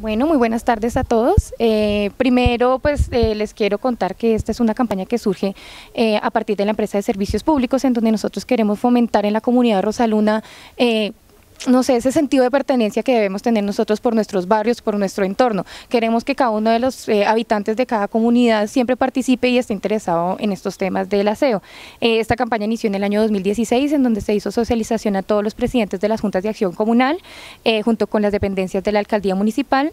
Bueno, muy buenas tardes a todos. Eh, primero, pues eh, les quiero contar que esta es una campaña que surge eh, a partir de la empresa de servicios públicos, en donde nosotros queremos fomentar en la comunidad rosaluna no sé, ese sentido de pertenencia que debemos tener nosotros por nuestros barrios, por nuestro entorno. Queremos que cada uno de los eh, habitantes de cada comunidad siempre participe y esté interesado en estos temas del aseo. Eh, esta campaña inició en el año 2016, en donde se hizo socialización a todos los presidentes de las juntas de acción comunal, eh, junto con las dependencias de la alcaldía municipal,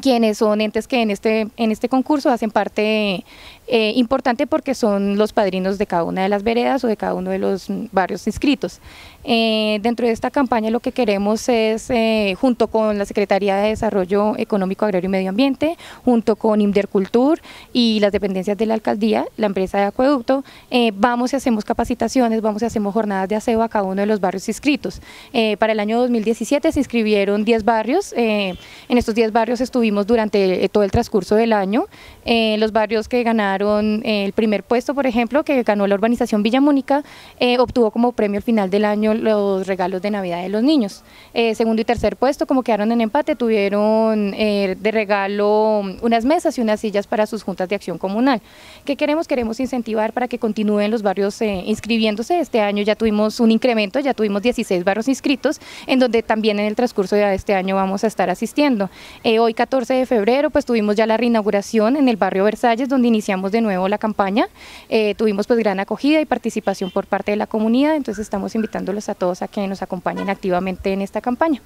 quienes son entes que en este, en este concurso hacen parte eh, importante porque son los padrinos de cada una de las veredas o de cada uno de los barrios inscritos. Eh, dentro de esta campaña lo que queremos es, eh, junto con la Secretaría de Desarrollo Económico, Agrario y Medio Ambiente, junto con Imdercultur y las dependencias de la alcaldía, la empresa de acueducto, vamos y hacemos capacitaciones, vamos y hacemos jornadas de aseo a cada uno de los barrios inscritos. para el año 2017 se inscribieron 10 barrios, en estos 10 barrios estuvimos durante todo el transcurso del año, los barrios que ganaron eh, el primer puesto, por ejemplo, que ganó la urbanización Villa Mónica, eh, obtuvo como premio al final del año los regalos de Navidad de los niños. Eh, segundo y tercer puesto, como quedaron en empate, tuvieron de regalo unas mesas y unas sillas para sus juntas de acción comunal. ¿Qué queremos? Queremos incentivar para que continúen los barrios inscribiéndose. Este año ya tuvimos un incremento, ya tuvimos 16 barrios inscritos, en donde también en el transcurso de este año vamos a estar asistiendo. hoy 14 de febrero, pues tuvimos ya la reinauguración en el barrio Versalles, donde iniciamos de nuevo la campaña. Eh, tuvimos pues gran acogida y participación por parte de la comunidad, entonces estamos invitándolos a todos a que nos acompañen activamente en esta campaña.